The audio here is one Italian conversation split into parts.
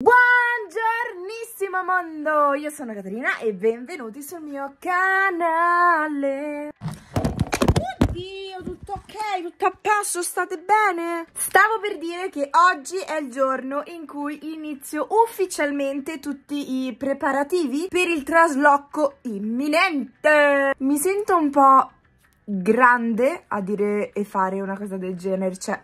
Buongiornissimo mondo, io sono Caterina e benvenuti sul mio canale Oddio, tutto ok, tutto a posto, state bene? Stavo per dire che oggi è il giorno in cui inizio ufficialmente tutti i preparativi per il trasloco imminente Mi sento un po' grande a dire e fare una cosa del genere, cioè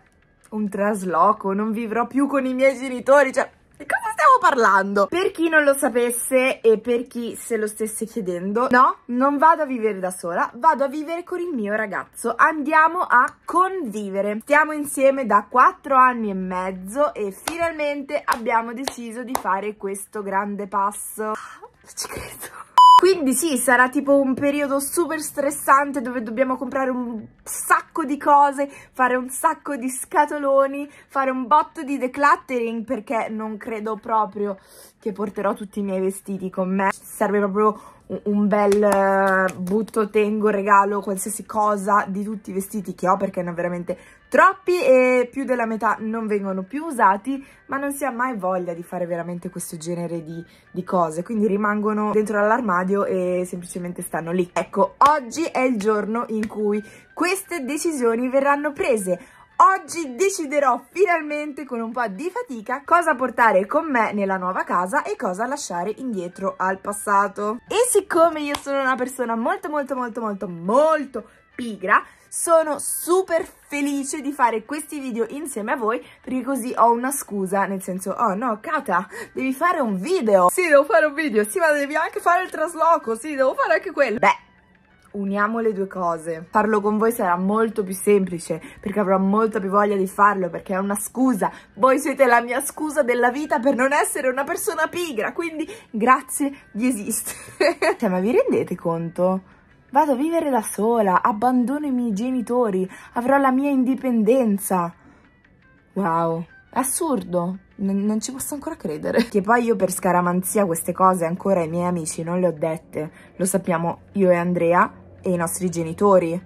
un trasloco, non vivrò più con i miei genitori, cioè di cosa stiamo parlando? Per chi non lo sapesse e per chi se lo stesse chiedendo, no, non vado a vivere da sola, vado a vivere con il mio ragazzo. Andiamo a convivere. Stiamo insieme da 4 anni e mezzo e finalmente abbiamo deciso di fare questo grande passo. non ah, ci credo. Quindi sì, sarà tipo un periodo super stressante dove dobbiamo comprare un sacco di cose, fare un sacco di scatoloni, fare un botto di decluttering perché non credo proprio che porterò tutti i miei vestiti con me serve proprio un bel eh, butto, tengo, regalo, qualsiasi cosa di tutti i vestiti che ho perché ne ho veramente troppi e più della metà non vengono più usati ma non si ha mai voglia di fare veramente questo genere di, di cose quindi rimangono dentro all'armadio e semplicemente stanno lì ecco oggi è il giorno in cui queste decisioni verranno prese Oggi deciderò finalmente con un po' di fatica cosa portare con me nella nuova casa e cosa lasciare indietro al passato. E siccome io sono una persona molto molto molto molto molto pigra, sono super felice di fare questi video insieme a voi perché così ho una scusa, nel senso, oh no, Kata, devi fare un video. Sì, devo fare un video, sì, ma devi anche fare il trasloco, sì, devo fare anche quello. Beh, uniamo le due cose. Farlo con voi sarà molto più semplice perché avrò molta più voglia di farlo perché è una scusa. Voi siete la mia scusa della vita per non essere una persona pigra, quindi grazie di esistere. cioè, ma vi rendete conto? Vado a vivere da sola, abbandono i miei genitori, avrò la mia indipendenza. Wow, assurdo, non ci posso ancora credere. Che poi io per scaramanzia queste cose ancora ai miei amici non le ho dette, lo sappiamo io e Andrea, e i nostri genitori.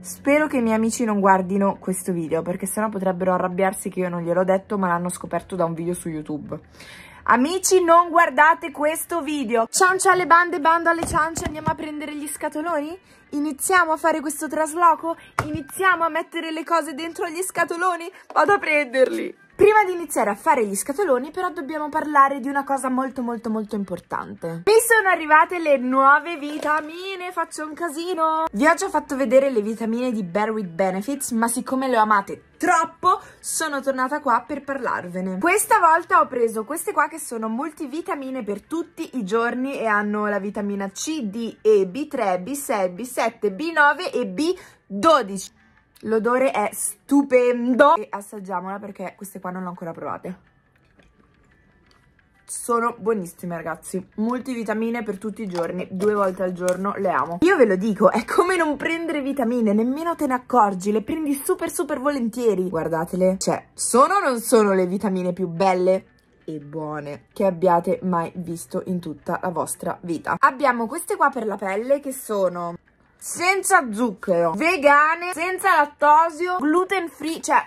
Spero che i miei amici non guardino questo video perché sennò potrebbero arrabbiarsi che io non gliel'ho detto ma l'hanno scoperto da un video su YouTube. Amici non guardate questo video! Ciancia alle bande, bando alle ciance, andiamo a prendere gli scatoloni? Iniziamo a fare questo trasloco? Iniziamo a mettere le cose dentro gli scatoloni? Vado a prenderli! Prima di iniziare a fare gli scatoloni però dobbiamo parlare di una cosa molto molto molto importante. Mi sono arrivate le nuove vitamine, faccio un casino! Vi ho già fatto vedere le vitamine di Bear With Benefits, ma siccome le amate troppo, sono tornata qua per parlarvene. Questa volta ho preso queste qua che sono multivitamine per tutti i giorni e hanno la vitamina C, D, E, B3, B6, B7, B9 e B12. L'odore è stupendo. E assaggiamola perché queste qua non le ho ancora provate. Sono buonissime ragazzi, multivitamine per tutti i giorni, due volte al giorno, le amo. Io ve lo dico, è come non prendere vitamine, nemmeno te ne accorgi, le prendi super super volentieri. Guardatele, cioè, sono o non sono le vitamine più belle? e buone che abbiate mai visto in tutta la vostra vita. Abbiamo queste qua per la pelle che sono senza zucchero, vegane, senza lattosio, gluten free, cioè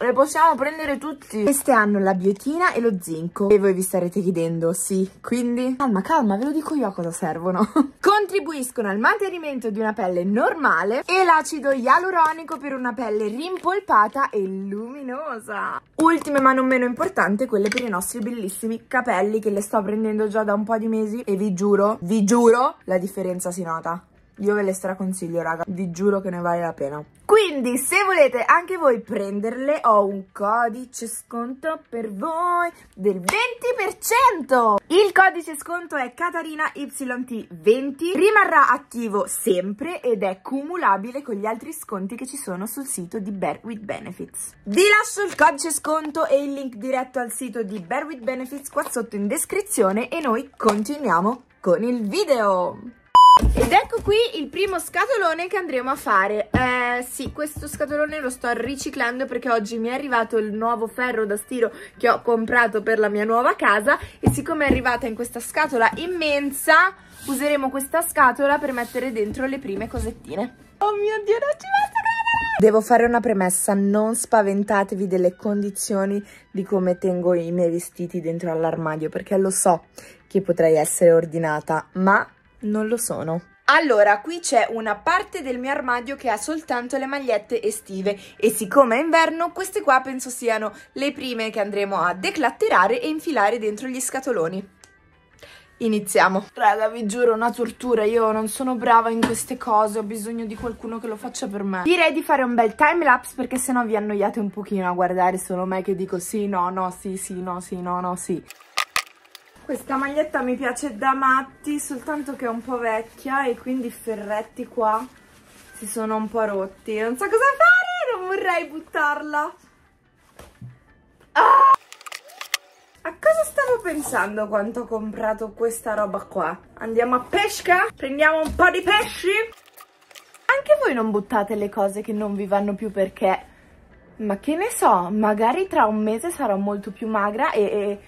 le possiamo prendere tutti. Queste hanno la biotina e lo zinco. E voi vi starete chiedendo, sì, quindi... Calma, calma, ve lo dico io a cosa servono. Contribuiscono al mantenimento di una pelle normale e l'acido ialuronico per una pelle rimpolpata e luminosa. Ultime ma non meno importante, quelle per i nostri bellissimi capelli che le sto prendendo già da un po' di mesi e vi giuro, vi giuro, la differenza si nota. Io ve le straconsiglio, raga. Vi giuro che ne vale la pena. Quindi, se volete anche voi prenderle, ho un codice sconto per voi del 20%! Il codice sconto è CatarinaYT20, rimarrà attivo sempre ed è cumulabile con gli altri sconti che ci sono sul sito di Bear With Benefits. Vi lascio il codice sconto e il link diretto al sito di Bear With Benefits qua sotto in descrizione e noi continuiamo con il video! Ed ecco qui il primo scatolone che andremo a fare. Eh, sì, questo scatolone lo sto riciclando perché oggi mi è arrivato il nuovo ferro da stiro che ho comprato per la mia nuova casa e siccome è arrivata in questa scatola immensa, useremo questa scatola per mettere dentro le prime cosettine. Oh mio Dio, non ci metto Devo fare una premessa, non spaventatevi delle condizioni di come tengo i miei vestiti dentro all'armadio, perché lo so che potrei essere ordinata, ma non lo sono. Allora, qui c'è una parte del mio armadio che ha soltanto le magliette estive e siccome è inverno, queste qua penso siano le prime che andremo a declatterare e infilare dentro gli scatoloni. Iniziamo. Raga, vi giuro, una tortura. Io non sono brava in queste cose. Ho bisogno di qualcuno che lo faccia per me. Direi di fare un bel time lapse perché sennò vi annoiate un pochino a guardare solo me che dico sì, no, no, sì, sì, no, sì, no, no, sì. Questa maglietta mi piace da matti, soltanto che è un po' vecchia e quindi i ferretti qua si sono un po' rotti. Non so cosa fare, non vorrei buttarla. Ah! A cosa stavo pensando quando ho comprato questa roba qua? Andiamo a pesca? Prendiamo un po' di pesci? Anche voi non buttate le cose che non vi vanno più perché... Ma che ne so, magari tra un mese sarò molto più magra e, e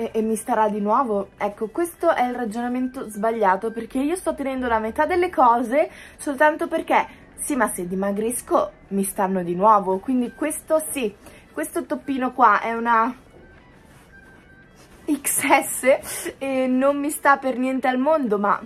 e, e mi starà di nuovo. Ecco, questo è il ragionamento sbagliato perché io sto tenendo la metà delle cose soltanto perché sì ma se dimagrisco mi stanno di nuovo, quindi questo sì, questo toppino qua è una XS e non mi sta per niente al mondo ma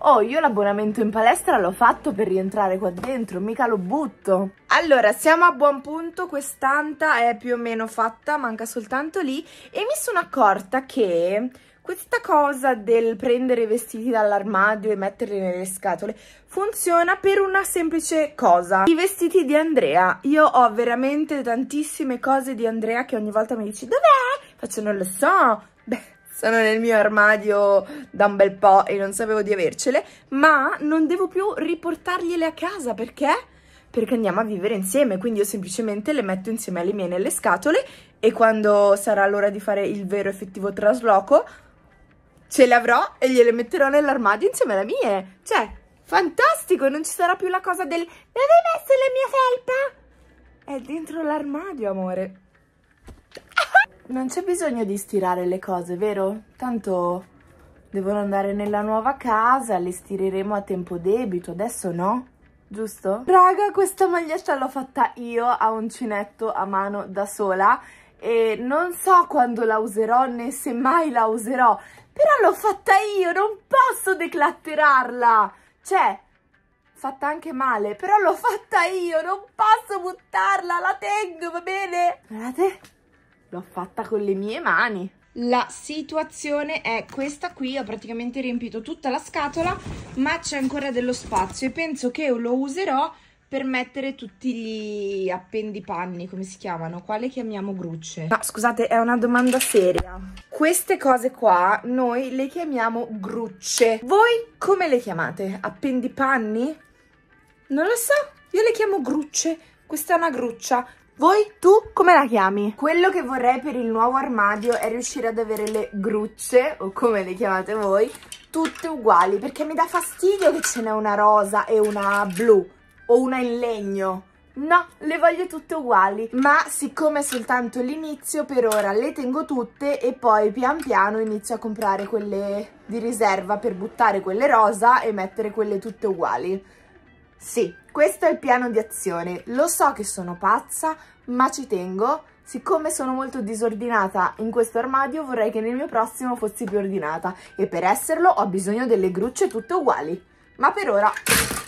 Oh, io l'abbonamento in palestra l'ho fatto per rientrare qua dentro, mica lo butto. Allora, siamo a buon punto, quest'anta è più o meno fatta, manca soltanto lì. E mi sono accorta che questa cosa del prendere i vestiti dall'armadio e metterli nelle scatole funziona per una semplice cosa. I vestiti di Andrea. Io ho veramente tantissime cose di Andrea che ogni volta mi dici dov'è? Faccio non lo so. Beh, sono nel mio armadio da un bel po' e non sapevo di avercele, ma non devo più riportargliele a casa perché? Perché andiamo a vivere insieme, quindi io semplicemente le metto insieme alle mie nelle scatole e quando sarà l'ora di fare il vero effettivo trasloco ce le avrò e gliele metterò nell'armadio insieme alle mie. Cioè, fantastico, non ci sarà più la cosa del dove hai messo la mia felpa? È dentro l'armadio, amore. Non c'è bisogno di stirare le cose, vero? Tanto devono andare nella nuova casa, le stireremo a tempo debito, adesso no? Giusto? Raga, questa maglietta l'ho fatta io a uncinetto a mano da sola e non so quando la userò né se mai la userò, però l'ho fatta io, non posso declatterarla! Cioè, fatta anche male, però l'ho fatta io, non posso buttarla, la tengo, va bene? Guardate... L'ho fatta con le mie mani. La situazione è questa qui, ho praticamente riempito tutta la scatola, ma c'è ancora dello spazio e penso che lo userò per mettere tutti gli appendipanni, come si chiamano? Quale chiamiamo grucce? No, scusate, è una domanda seria. Queste cose qua noi le chiamiamo grucce. Voi come le chiamate? Appendipanni? Non lo so, io le chiamo grucce. Questa è una gruccia, voi, tu, come la chiami? Quello che vorrei per il nuovo armadio è riuscire ad avere le grucce, o come le chiamate voi, tutte uguali, perché mi dà fastidio che ce n'è una rosa e una blu, o una in legno. No, le voglio tutte uguali, ma siccome è soltanto l'inizio, per ora le tengo tutte e poi pian piano inizio a comprare quelle di riserva per buttare quelle rosa e mettere quelle tutte uguali. Sì, questo è il piano di azione. Lo so che sono pazza, ma ci tengo. Siccome sono molto disordinata in questo armadio, vorrei che nel mio prossimo fossi più ordinata. E per esserlo ho bisogno delle grucce tutte uguali. Ma per ora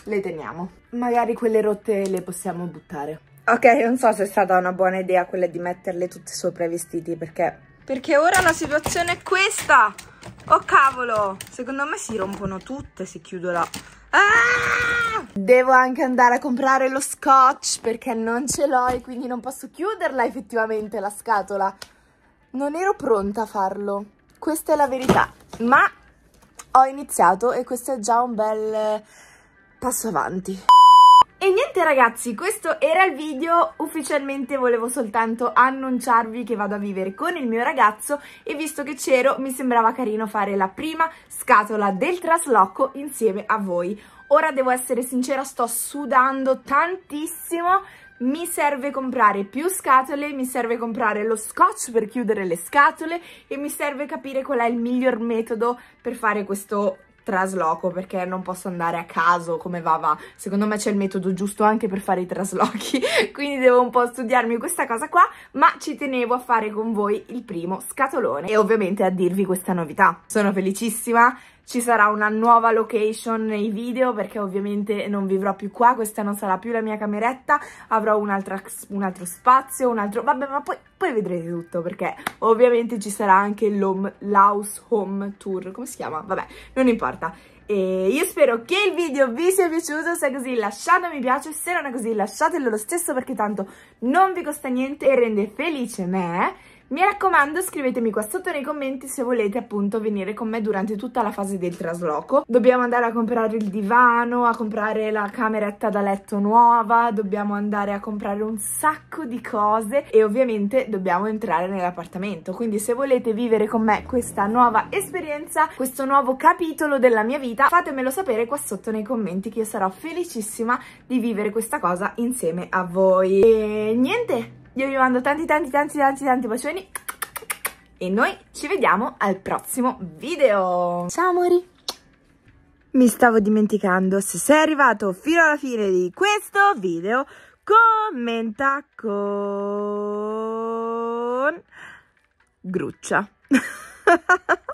le teniamo. Magari quelle rotte le possiamo buttare. Ok, non so se è stata una buona idea quella di metterle tutte sopra i vestiti, perché... Perché ora la situazione è questa! Oh cavolo! Secondo me si rompono tutte se chiudo la Ah! Devo anche andare a comprare lo scotch perché non ce l'ho e quindi non posso chiuderla effettivamente la scatola. Non ero pronta a farlo, questa è la verità, ma ho iniziato e questo è già un bel eh, passo avanti. E niente ragazzi, questo era il video, ufficialmente volevo soltanto annunciarvi che vado a vivere con il mio ragazzo e visto che c'ero mi sembrava carino fare la prima scatola del trasloco insieme a voi. Ora devo essere sincera, sto sudando tantissimo, mi serve comprare più scatole, mi serve comprare lo scotch per chiudere le scatole e mi serve capire qual è il miglior metodo per fare questo trasloco perché non posso andare a caso come va va. Secondo me c'è il metodo giusto anche per fare i traslochi, quindi devo un po' studiarmi questa cosa qua, ma ci tenevo a fare con voi il primo scatolone e ovviamente a dirvi questa novità. Sono felicissima ci sarà una nuova location nei video perché ovviamente non vivrò più qua, questa non sarà più la mia cameretta, avrò un, altra, un altro spazio, un altro... vabbè ma poi, poi vedrete tutto perché ovviamente ci sarà anche l'house home tour, come si chiama? Vabbè, non importa. E io spero che il video vi sia piaciuto, se è così lasciate un mi piace, se non è così lasciatelo lo stesso perché tanto non vi costa niente e rende felice me mi raccomando scrivetemi qua sotto nei commenti se volete appunto venire con me durante tutta la fase del trasloco. Dobbiamo andare a comprare il divano, a comprare la cameretta da letto nuova, dobbiamo andare a comprare un sacco di cose e ovviamente dobbiamo entrare nell'appartamento. Quindi se volete vivere con me questa nuova esperienza, questo nuovo capitolo della mia vita, fatemelo sapere qua sotto nei commenti che io sarò felicissima di vivere questa cosa insieme a voi. E niente! Io vi mando tanti tanti tanti tanti tanti bacioni e noi ci vediamo al prossimo video. Ciao amori! Mi stavo dimenticando, se sei arrivato fino alla fine di questo video, commenta con... Gruccia.